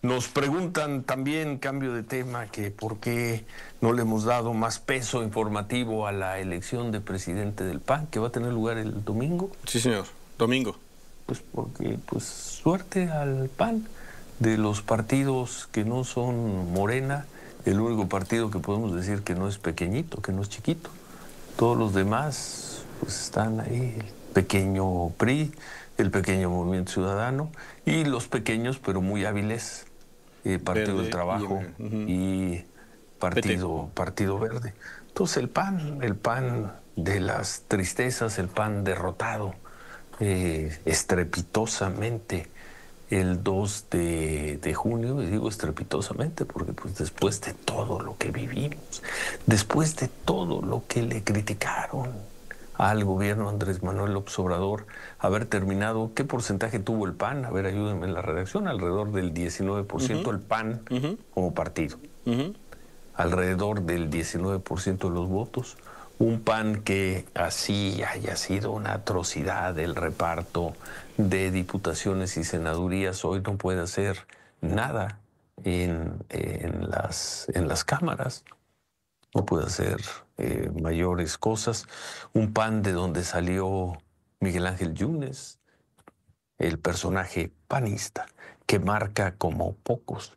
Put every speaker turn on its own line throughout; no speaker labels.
Nos preguntan también, cambio de tema, que por qué no le hemos dado más peso informativo a la elección de presidente del PAN, que va a tener lugar el domingo. Sí, señor, domingo. Pues porque, pues suerte al PAN de los partidos que no son Morena, el único partido que podemos decir que no es pequeñito, que no es chiquito. Todos los demás, pues están ahí, el pequeño PRI, el pequeño Movimiento Ciudadano y los pequeños pero muy hábiles Partido del Trabajo y, partido, partido, Verde. Entonces el PAN, el PAN de las tristezas, el PAN derrotado eh, estrepitosamente el 2 de, junio, y digo estrepitosamente, porque pues después de todo lo que vivimos, después de todo lo que le criticaron, al gobierno Andrés Manuel López Obrador haber terminado, ¿qué porcentaje tuvo el PAN? A ver, ayúdenme en la redacción, alrededor del 19% el PAN como partido, alrededor del 19% de los votos, un PAN que así haya sido una atrocidad el reparto de diputaciones y senadurías, hoy no puede hacer nada las, en las cámaras no puede hacer eh, mayores cosas. Un pan de donde salió Miguel Ángel Yunes, el personaje panista, que marca como pocos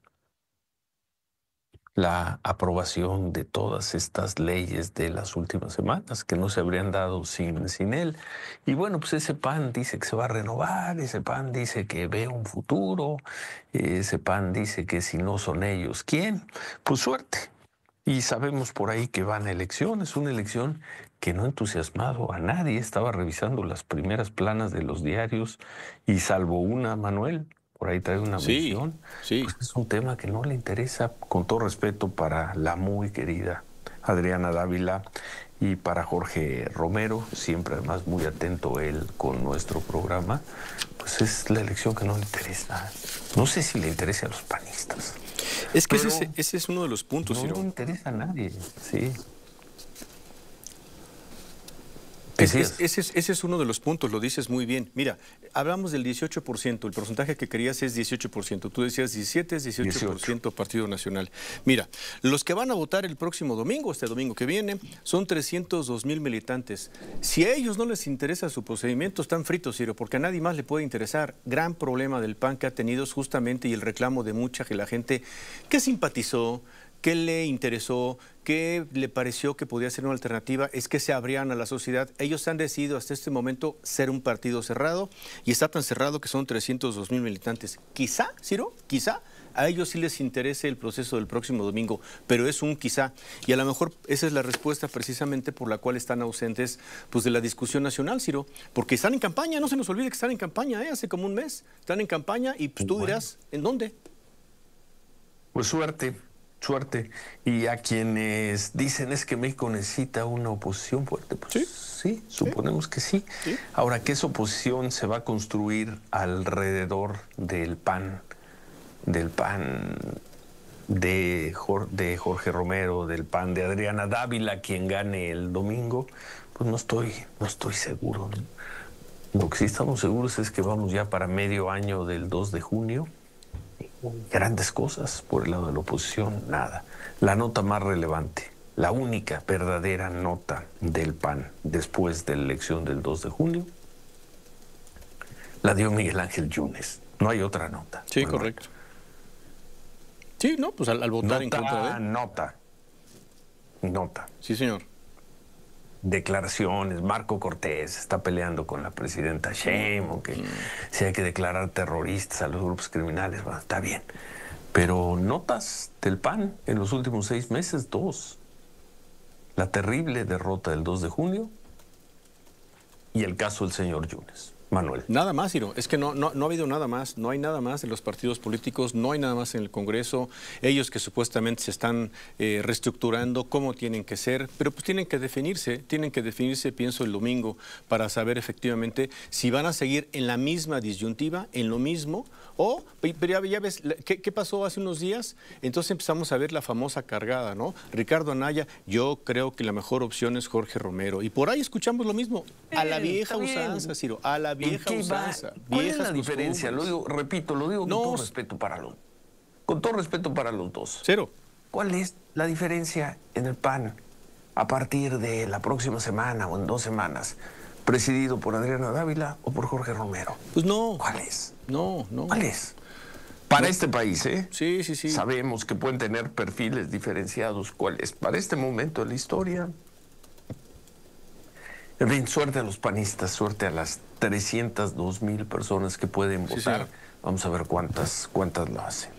la aprobación de todas estas leyes de las últimas semanas que no se habrían dado sin, sin él. Y bueno, pues ese PAN dice que se va a renovar, ese PAN dice que ve un futuro, ese PAN dice que si no son ellos, ¿quién? Pues suerte, y sabemos por ahí que van a elecciones, una elección que no ha entusiasmado a nadie. Estaba revisando las primeras planas de los diarios y salvo una, Manuel, por ahí trae una sí, pues es un tema que no le interesa, con todo respeto, para la muy querida Adriana Dávila y para Jorge Romero, siempre además muy atento él con nuestro programa. Pues es la elección que no le interesa. No sé si le interesa a los panistas.
Es que ese, ese, es uno de los puntos, No interesa
a nadie, sí
ese, es, uno de los puntos, lo dices muy bien. Mira, hablamos del 18%, el porcentaje que querías es 18%, tú decías 17 es 18%, 18. Partido Nacional. Mira, los que van a votar el próximo domingo, este domingo que viene, son 302 mil militantes. Si a ellos no les interesa su procedimiento, están fritos, Ciro, porque a nadie más le puede interesar. Gran problema del PAN que ha tenido justamente y el reclamo de mucha que la gente que simpatizó, qué le interesó, qué le pareció que podía ser una alternativa, es que se abrían a la sociedad. Ellos han decidido hasta este momento ser un partido cerrado y está tan cerrado que son 302 mil militantes. Quizá, Ciro, quizá a ellos sí les interese el proceso del próximo domingo, pero es un quizá. Y a lo mejor esa es la respuesta precisamente por la cual están ausentes pues, de la discusión nacional, Ciro, porque están en campaña, no se nos olvide que están en campaña, ¿eh? hace como un mes, están en campaña y pues, tú dirás, ¿en dónde?
Pues suerte, suerte. Y a quienes dicen es que México necesita una oposición fuerte, pues sí, suponemos que sí. Ahora, ¿qué esa oposición se va a construir alrededor del PAN, del PAN de, de Jorge Romero, del PAN de Adriana Dávila, quien gane el domingo, pues no estoy, no estoy seguro. Lo que sí estamos seguros es que vamos ya para medio año del 2 de junio grandes cosas por el lado de la oposición, nada. La nota más relevante, la única verdadera nota del PAN después de la elección del 2 de junio, la dio Miguel Ángel Yunes. No hay otra nota. Sí, correcto. Sí, no, pues al, votar en contra de. Nota. Nota. Sí, señor declaraciones. Marco Cortés está peleando con la presidenta o que se mm. si hay que declarar terroristas a los grupos criminales, está bien. Pero notas del PAN en los últimos seis meses, dos. La terrible derrota del 2 de junio y el caso del señor Yunes.
Manuel. Nada más, Ciro. Es que no, no, no, ha habido nada más. No hay nada más en los partidos políticos, no hay nada más en el Congreso. Ellos que supuestamente se están eh, reestructurando, cómo tienen que ser, pero pues tienen que definirse, tienen que definirse, pienso, el domingo para saber efectivamente si van a seguir en la misma disyuntiva, en lo mismo, o, pero ya, ves, ¿qué, pasó hace unos días? Entonces empezamos a ver la famosa cargada, ¿no? Ricardo Anaya, yo creo que la mejor opción es Jorge Romero. Y por ahí escuchamos lo mismo, a la eh, vieja usanza, Ciro, a la y ¿Cuál es la diferencia? Lo digo, repito, lo digo con todo respeto para los...
Con todo respeto para los dos. Cero. ¿Cuál es la diferencia en el PAN a partir de la próxima semana o en dos semanas? ¿Presidido por Adriana Dávila o por Jorge Romero? Pues no. ¿Cuál es? No, no. ¿Cuál es? Para este país, ¿eh? Sí, sí, sí. Sabemos que pueden tener perfiles diferenciados. ¿Cuál es? Para este momento de la historia, fin, suerte a los panistas, suerte a las 302 mil personas que pueden votar. Vamos a ver cuántas, cuántas lo hacen.